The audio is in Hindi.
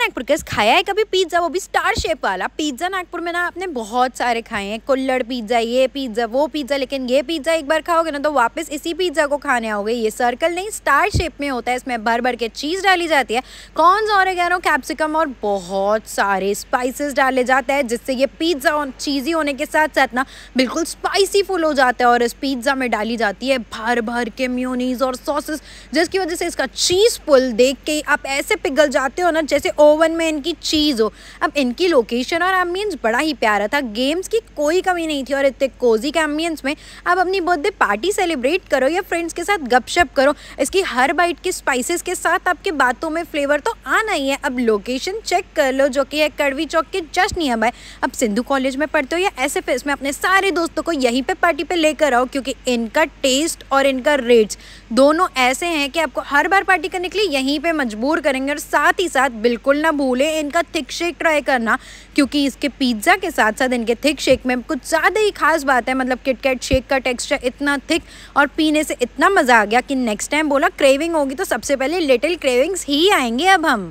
नागपुर के खाया है कभी पिज्ज़ा वो भी स्टार शेप वाला पिज्ज़ा नागपुर में ना आपने बहुत सारे खाए हैं कुल्लड़ पिज्ज़ा ये पिज्ज़ा वो पिज्ज़ा लेकिन ये पिज्ज़ा एक बार खाओगे ना तो वापस इसी पिज्ज़ा को खाने आओगे ये सर्कल नहीं स्टार शेप में होता है इसमें भर भर के चीज़ डाली जाती है कॉर्नस और एगैनो कैप्सिकम और बहुत सारे स्पाइसिस डाले जाते हैं जिससे ये पिज्ज़ा चीज़ी होने के साथ साथ ना बिल्कुल स्पाइसी फुल हो जाता है और इस पिज्ज़ा में डाली जाती है भर भर के म्यूनीज और सॉसेस जिसकी वजह से इसका चीज़ पुल देख के आप ऐसे पिघल जाते हो ना जैसे ओ ओवन में इनकी चीज़ हो अब इनकी लोकेशन और एम्बियंस बड़ा ही प्यारा था गेम्स की कोई कमी नहीं थी और इतने कोजी के एम्बियंस में आप अपनी बर्थडे पार्टी सेलिब्रेट करो या फ्रेंड्स के साथ गपशप करो इसकी हर बाइट की स्पाइसेस के साथ आपके बातों में फ्लेवर तो आना ही है अब लोकेशन चेक कर लो जो कि है कड़वी चौक के जस्ट नियर बाय अब सिंधु कॉलेज में पढ़ते हो या एस एफ एस में अपने सारे दोस्तों को यहीं पर पार्टी पर लेकर आओ क्योंकि इनका टेस्ट और इनका रेट्स दोनों ऐसे हैं कि आपको हर बार पार्टी करने के लिए यहीं पर मजबूर करेंगे और साथ ही साथ बिल्कुल ना भूलें इनका थिक शेक ट्राई करना क्योंकि इसके पिज्ज़ा के साथ साथ इनके थिक शेक में कुछ ज़्यादा ही खास बात है मतलब किटकैट शेक का टेक्सचर इतना थिक और पीने से इतना मज़ा आ गया कि नेक्स्ट टाइम बोला क्रेविंग होगी तो सबसे पहले लिटिल क्रेविंग्स ही आएंगे अब हम